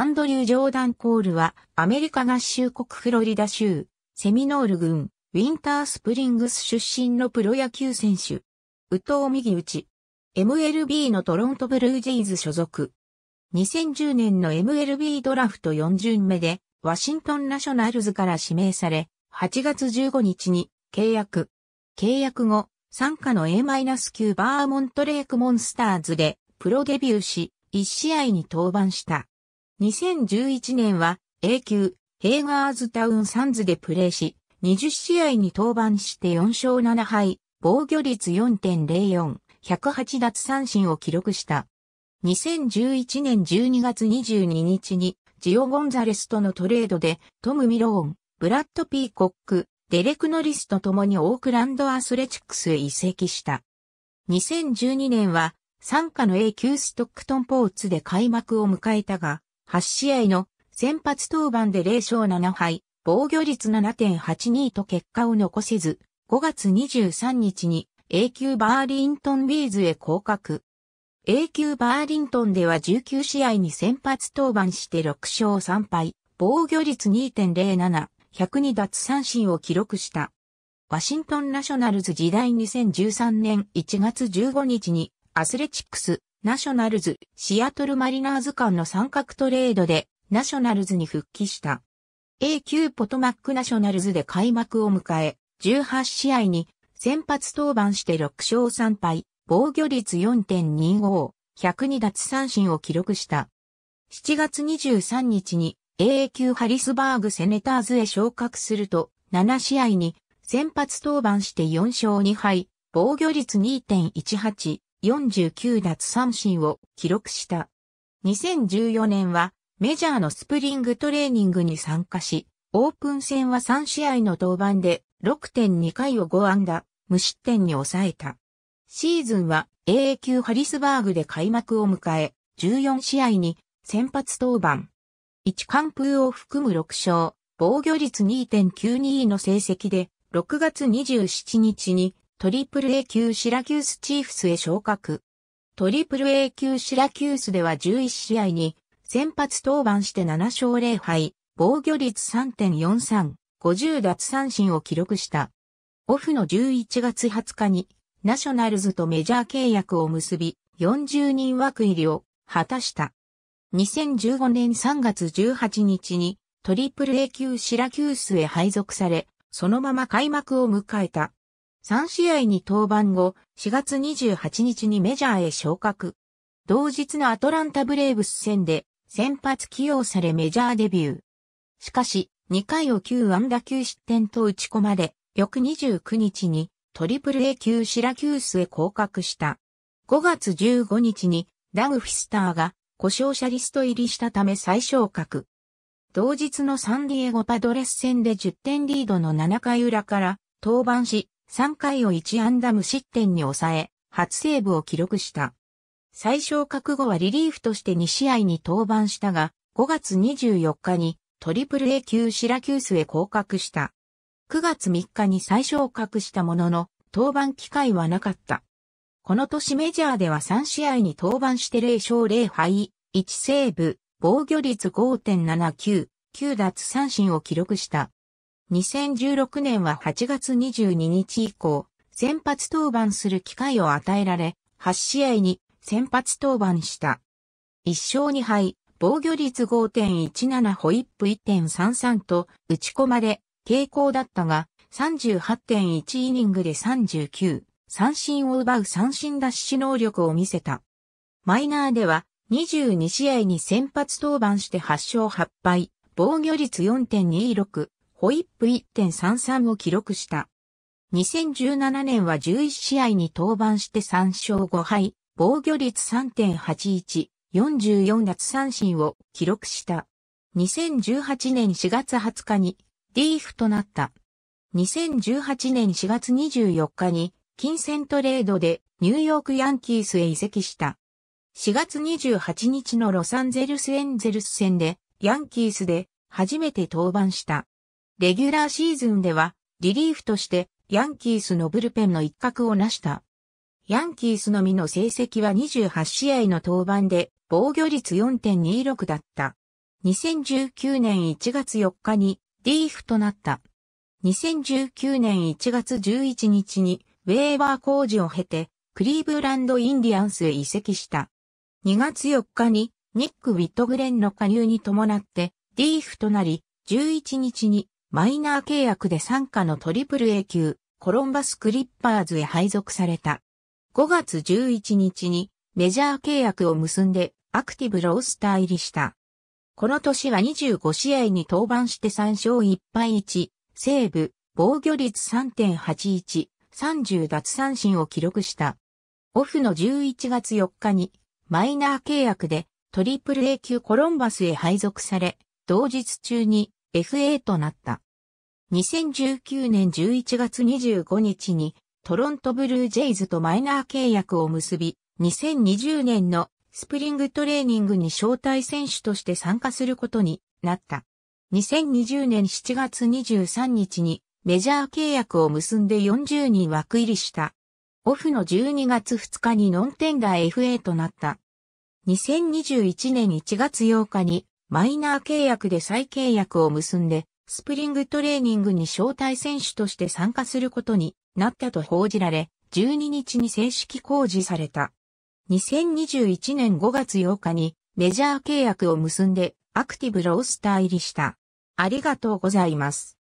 アンドリュー・ジョーダン・コールは、アメリカ合衆国フロリダ州、セミノール郡、ウィンタースプリングス出身のプロ野球選手。宇藤右打ち。MLB のトロントブルージェイズ所属。2010年の MLB ドラフト4巡目で、ワシントンナショナルズから指名され、8月15日に契約。契約後、参加の A-9 バーモントレイクモンスターズでプロデビューし、1試合に登板した。2011年は A 級ヘイガーズタウンサンズでプレーし、20試合に登板して4勝7敗、防御率4.04、108奪三振を記録した。2011年12月22日に、ジオ・ゴンザレスとのトレードで、トム・ミローン、ブラッド・ピーコック、デレク・ノリスと共にオークランド・アスレチックスへ移籍した。2012年は、参加の A 級ストックトンポーツで開幕を迎えたが、8試合の先発登板で0勝7敗、防御率7.82と結果を残せず、5月23日に A 級バーリントンビーズへ降格。A 級バーリントンでは19試合に先発登板して6勝3敗、防御率2.07、102奪三振を記録した。ワシントンナショナルズ時代2013年1月15日にアスレチックスナショナルズ、シアトルマリナーズ間の三角トレードでナショナルズに復帰した。A 級ポトマックナショナルズで開幕を迎え、18試合に先発登板して6勝3敗、防御率4.25、102奪三振を記録した。7月23日に a 級ハリスバーグセネターズへ昇格すると、7試合に先発登板して4勝2敗、防御率2.18、49奪三振を記録した。2014年はメジャーのスプリングトレーニングに参加し、オープン戦は3試合の登板で6.2回を5安打、無失点に抑えた。シーズンは AA 級ハリスバーグで開幕を迎え、14試合に先発登板。1完封を含む6勝、防御率2.92の成績で、6月27日にトリプル A 級シラキュースチーフスへ昇格。トリプル A 級シラキュースでは11試合に先発登板して7勝0敗、防御率3.43、50奪三振を記録した。オフの11月20日にナショナルズとメジャー契約を結び、40人枠入りを果たした。2015年3月18日にトリプル A 級シラキュースへ配属され、そのまま開幕を迎えた。3試合に登板後、4月28日にメジャーへ昇格。同日のアトランタブレーブス戦で先発起用されメジャーデビュー。しかし、2回を9安打9失点と打ち込まれ、翌29日にトリプル A 級シラキュースへ降格した。5月15日にダグ・フィスターが故障者リスト入りしたため再昇格。同日のサンディエゴパドレス戦で10点リードの7回裏から登板し、3回を1安打無失点に抑え、初セーブを記録した。最小覚悟はリリーフとして2試合に登板したが、5月24日にトリプル A 級シラキュースへ降格した。9月3日に最昇格したものの、登板機会はなかった。この年メジャーでは3試合に登板して0勝0敗、1セーブ、防御率5.79、9奪三振を記録した。2016年は8月22日以降、先発登板する機会を与えられ、8試合に先発登板した。1勝2敗、防御率5.17ホイップ1.33と打ち込まれ、傾向だったが、38.1イニングで39、三振を奪う三振奪取能力を見せた。マイナーでは、22試合に先発登板して8勝8敗、防御率4.26、ホイップ1.33を記録した。2017年は11試合に登板して3勝5敗、防御率3.81、44奪三振を記録した。2018年4月20日にリーフとなった。2018年4月24日に金銭トレードでニューヨークヤンキースへ移籍した。4月28日のロサンゼルスエンゼルス戦でヤンキースで初めて登板した。レギュラーシーズンでは、リリーフとして、ヤンキースのブルペンの一角を成した。ヤンキースのみの成績は28試合の登板で、防御率4.26だった。2019年1月4日に、リーフとなった。2019年1月11日に、ウェーバー工事を経て、クリーブランドインディアンスへ移籍した。2月4日に、ニック・ウィットグレンの加入に伴って、リーフとなり、11日にマイナー契約で参加のトリプル A 級、コロンバスクリッパーズへ配属された。5月11日にメジャー契約を結んでアクティブロースター入りした。この年は25試合に登板して3勝1敗1、セーブ、防御率3.81、30奪三振を記録した。オフの11月4日にマイナー契約でトリプル A 級コロンバスへ配属され、同日中に FA となった。2019年11月25日にトロントブルージェイズとマイナー契約を結び、2020年のスプリングトレーニングに招待選手として参加することになった。2020年7月23日にメジャー契約を結んで40人枠入りした。オフの12月2日にノンテンダー FA となった。2021年1月8日にマイナー契約で再契約を結んで、スプリングトレーニングに招待選手として参加することになったと報じられ、12日に正式公示された。2021年5月8日にメジャー契約を結んでアクティブロースター入りした。ありがとうございます。